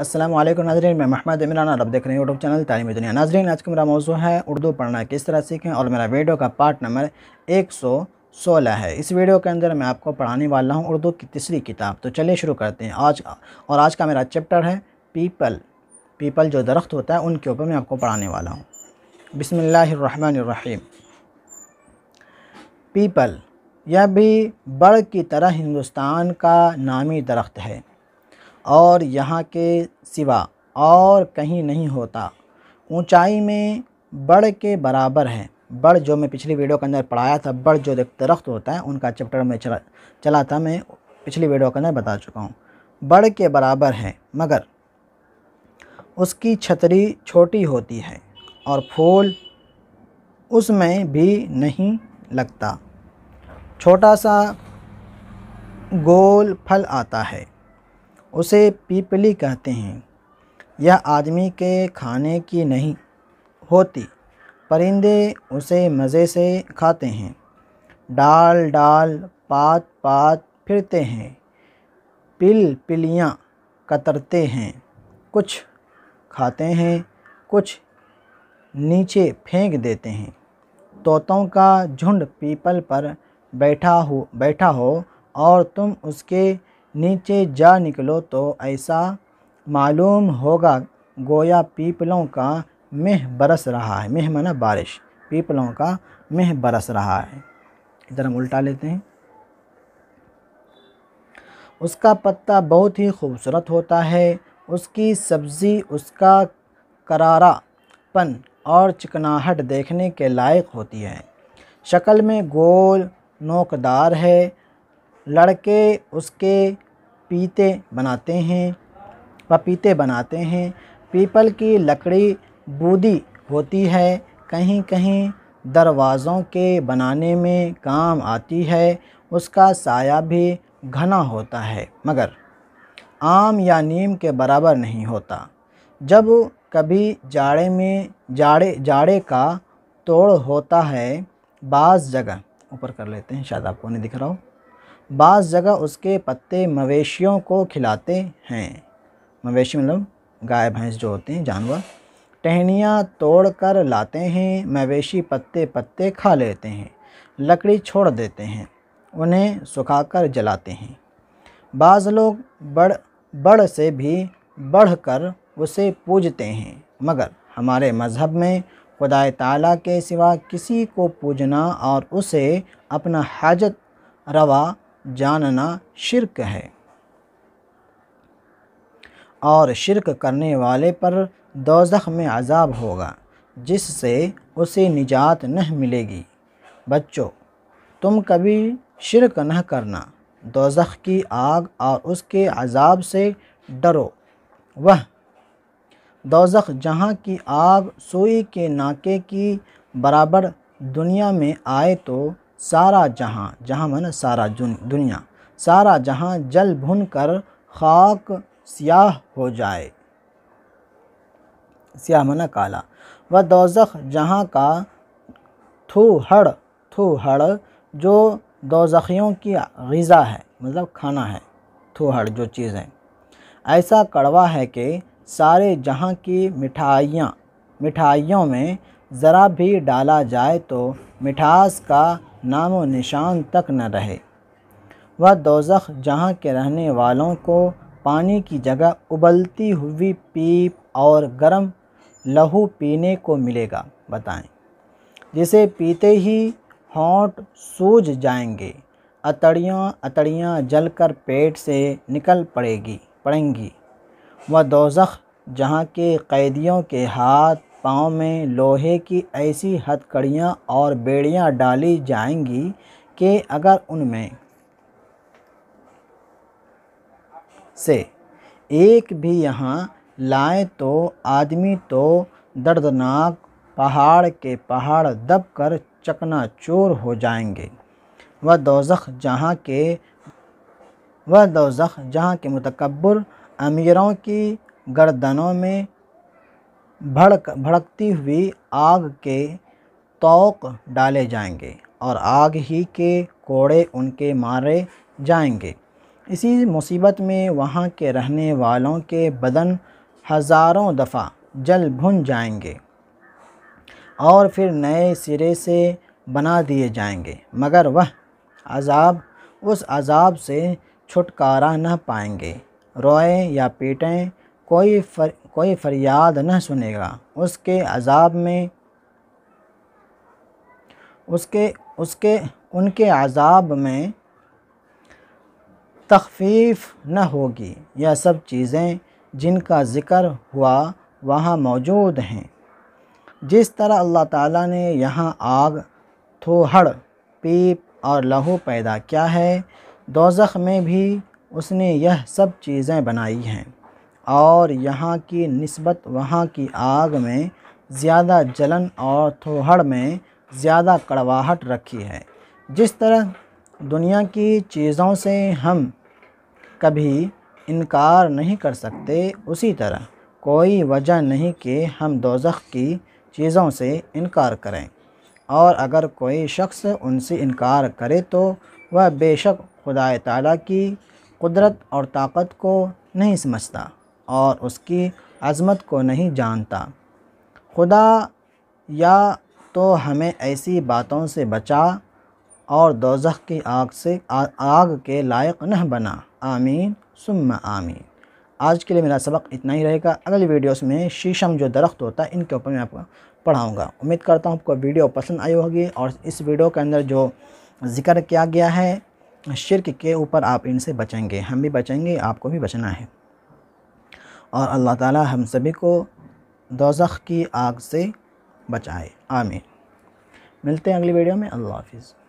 असलम नाजरीन मैं महमद इमरान और आप देख रहे हैं यूट्यूब चैनल तालीम दुनिया नाजरीन आज का मेरा मौजू है उर्दू पढ़ना किस तरह सीखें और मेरा वीडियो का पार्ट नंबर एक सौ सोलह है इस वीडियो के अंदर मैं आपको पढ़ाने वाला हूँ उर्दू की तीसरी किताब तो चलिए शुरू करते हैं आज और आज का मेरा चैप्टर है पीपल पीपल जो दरख्त होता है उनके ऊपर मैं आपको पढ़ाने वाला हूँ बिसमीम पीपल यह भी बड़ की तरह हिंदुस्तान का नामी दरख्त है और यहाँ के सिवा और कहीं नहीं होता ऊंचाई में बड़ के बराबर है बड़ जो मैं पिछली वीडियो के अंदर पढ़ाया था बड़ जो दरख्त होता है उनका चैप्टर में चला चला था मैं पिछली वीडियो के अंदर बता चुका हूँ बड़ के बराबर है मगर उसकी छतरी छोटी होती है और फूल उसमें भी नहीं लगता छोटा सा गोल फल आता है उसे पीपली कहते हैं यह आदमी के खाने की नहीं होती परिंदे उसे मज़े से खाते हैं डाल डाल पात पात फिरते हैं पिल पिलियाँ कतरते हैं कुछ खाते हैं कुछ नीचे फेंक देते हैं तोतों का झुंड पीपल पर बैठा हो बैठा हो और तुम उसके नीचे जा निकलो तो ऐसा मालूम होगा गोया पीपलों का मेह बरस रहा है मेह मना बारिश पीपलों का मेह बरस रहा है इधर हम उल्टा लेते हैं उसका पत्ता बहुत ही खूबसूरत होता है उसकी सब्ज़ी उसका करारापन और चिकनाहट देखने के लायक होती है शक्ल में गोल नोकदार है लड़के उसके पीते बनाते हैं पपीते बनाते हैं पीपल की लकड़ी बूदी होती है कहीं कहीं दरवाज़ों के बनाने में काम आती है उसका साया भी घना होता है मगर आम या नीम के बराबर नहीं होता जब कभी जाड़े में जाड़े जाड़े का तोड़ होता है बाज़ जगह ऊपर कर लेते हैं शायद आपको नहीं दिख रहा हो बाज़ जगह उसके पत्ते मवेशियों को खिलाते हैं मवेशी मतलब गाय भैंस जो होते हैं जानवर टहनियाँ तोड़ कर लाते हैं मवेशी पत्ते पत्ते खा लेते हैं लकड़ी छोड़ देते हैं उन्हें सुखाकर जलाते हैं बाज़ लोग बड़ बड़ से भी बढ़कर उसे पूजते हैं मगर हमारे मज़हब में खुदा ताला के सिवा किसी को पूजना और उसे अपना हाजत रवा जानना शिरक है और शिरक करने वाले पर दोजख में अजाब होगा जिससे उसे निजात नहीं मिलेगी बच्चों तुम कभी शिरक न करना दोजख की आग और उसके अजाब से डरो वह दोजख जहाँ की आग सुई के नाके की बराबर दुनिया में आए तो सारा जहाँ जहाँ मन सारा दुनिया सारा जहाँ जल भुन कर खाक स्याह हो जाए स्याह मन काला व दोजख जहाँ का थूहड़ थूहड़ जो दोजखियों की गज़ा है मतलब खाना है थूहड़ जो चीज़ है ऐसा कड़वा है कि सारे जहाँ की मिठाइयाँ मिठाइयों में ज़रा भी डाला जाए तो मिठास का नामो निशान तक न रहे वह दोजख जहाँ के रहने वालों को पानी की जगह उबलती हुई पीप और गर्म लहू पीने को मिलेगा बताएं जिसे पीते ही होंठ सूज जाएंगे अतड़ियाँ अतड़ियाँ जलकर पेट से निकल पड़ेगी पड़ेंगी वह दोजख जहाँ के कैदियों के हाथ पाँव में लोहे की ऐसी हथकड़ियाँ और बेड़ियाँ डाली जाएंगी कि अगर उनमें से एक भी यहाँ लाए तो आदमी तो दर्दनाक पहाड़ के पहाड़ दब कर चकनाचूर हो जाएंगे वह दोजख जहाँ के वह दोजख जहाँ के मुतकबर अमीरों की गर्दनों में भड़क भड़कती हुई आग के तोक डाले जाएंगे और आग ही के कोड़े उनके मारे जाएंगे इसी मुसीबत में वहाँ के रहने वालों के बदन हज़ारों दफ़ा जल भुन जाएंगे और फिर नए सिरे से बना दिए जाएंगे मगर वह अजाब उस अजाब से छुटकारा न पाएंगे रोएं या पीटें कोई फर, कोई फरियाद न सुनेगा उसके अजाब में उसके उसके उनके अजाब में तखफीफ न होगी यह सब चीज़ें जिनका ज़िक्र हुआ वहाँ मौजूद हैं जिस तरह अल्लाह ताला ने यहाँ आग थोहड़ पीप और लहू पैदा किया है दोजख में भी उसने यह सब चीज़ें बनाई हैं और यहाँ की नस्बत वहाँ की आग में ज़्यादा जलन और थोहड़ में ज़्यादा कड़वाहट रखी है जिस तरह दुनिया की चीज़ों से हम कभी इनकार नहीं कर सकते उसी तरह कोई वजह नहीं कि हम दोजख की चीज़ों से इनकार करें और अगर कोई शख्स उनसे इनकार करे तो वह बेशक खुदा ताली की कुदरत और ताकत को नहीं समझता और उसकी अज़मत को नहीं जानता खुदा या तो हमें ऐसी बातों से बचा और दोजख की आग से आ, आग के लायक न बना आमीन सुम आमीन आज के लिए मेरा सबक इतना ही रहेगा अगली वीडियोस में शीशम जो दरख्त होता है इनके ऊपर मैं आपको पढ़ाऊँगा उम्मीद करता हूँ आपको वीडियो पसंद आई होगी और इस वीडियो के अंदर जो ज़िक्र किया गया है शिरक के ऊपर आप इनसे बचेंगे हम भी बचेंगे आपको भी बचना है और अल्लाह ताला हम सभी को दोजख की आग से बचाए आमीन मिलते हैं अगली वीडियो में अल्लाह हाफिज़